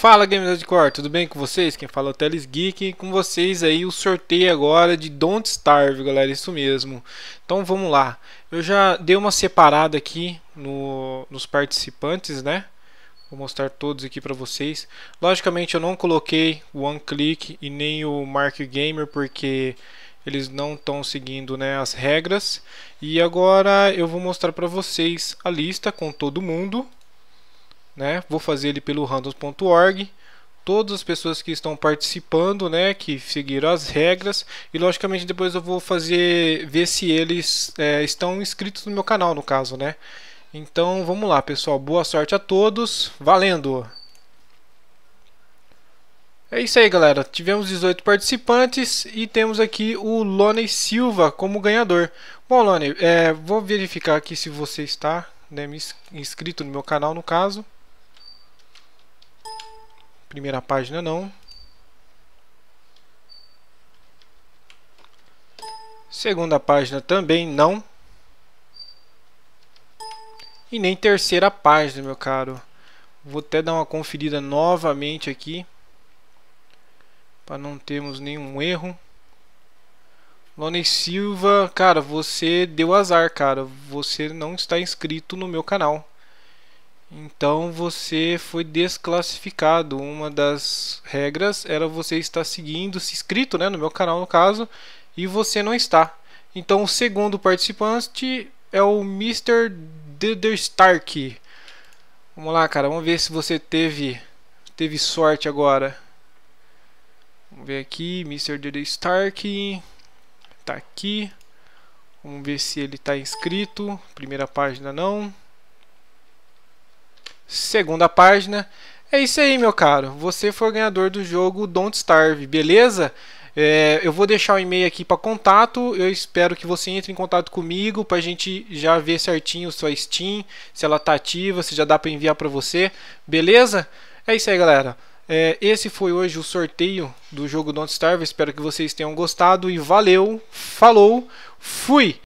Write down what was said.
Fala Gamers Hardcore, tudo bem com vocês? Quem fala é o Teles Geek com vocês aí o sorteio agora de Don't Starve, galera, isso mesmo. Então vamos lá. Eu já dei uma separada aqui no, nos participantes, né? Vou mostrar todos aqui para vocês. Logicamente eu não coloquei o One Click e nem o Mark Gamer porque eles não estão seguindo né, as regras. E agora eu vou mostrar para vocês a lista com todo mundo né? Vou fazer ele pelo randoms.org. Todas as pessoas que estão participando, né, que seguiram as regras e logicamente depois eu vou fazer ver se eles é, estão inscritos no meu canal, no caso, né? Então vamos lá, pessoal. Boa sorte a todos. Valendo! É isso aí, galera. Tivemos 18 participantes e temos aqui o Lone Silva como ganhador. Bom, Lone, é, vou verificar aqui se você está né, inscrito no meu canal, no caso primeira página não. Segunda página também não. E nem terceira página, meu caro. Vou até dar uma conferida novamente aqui. Para não termos nenhum erro. Lone Silva, cara, você deu azar, cara. Você não está inscrito no meu canal. Então você foi desclassificado. Uma das regras era você estar seguindo, se inscrito né, no meu canal no caso, e você não está. Então o segundo participante é o Mr. Deder Stark. Vamos lá, cara, vamos ver se você teve teve sorte agora. Vamos ver aqui, Mr. Deder Stark. Tá aqui. Vamos ver se ele está inscrito. Primeira página não. Segunda página. É isso aí, meu caro. Você foi o ganhador do jogo Don't Starve, beleza? É, eu vou deixar o e-mail aqui para contato. Eu espero que você entre em contato comigo para a gente já ver certinho sua Steam, se ela tá ativa, se já dá para enviar para você, beleza? É isso aí, galera. É, esse foi hoje o sorteio do jogo Don't Starve. Espero que vocês tenham gostado e valeu, falou, fui!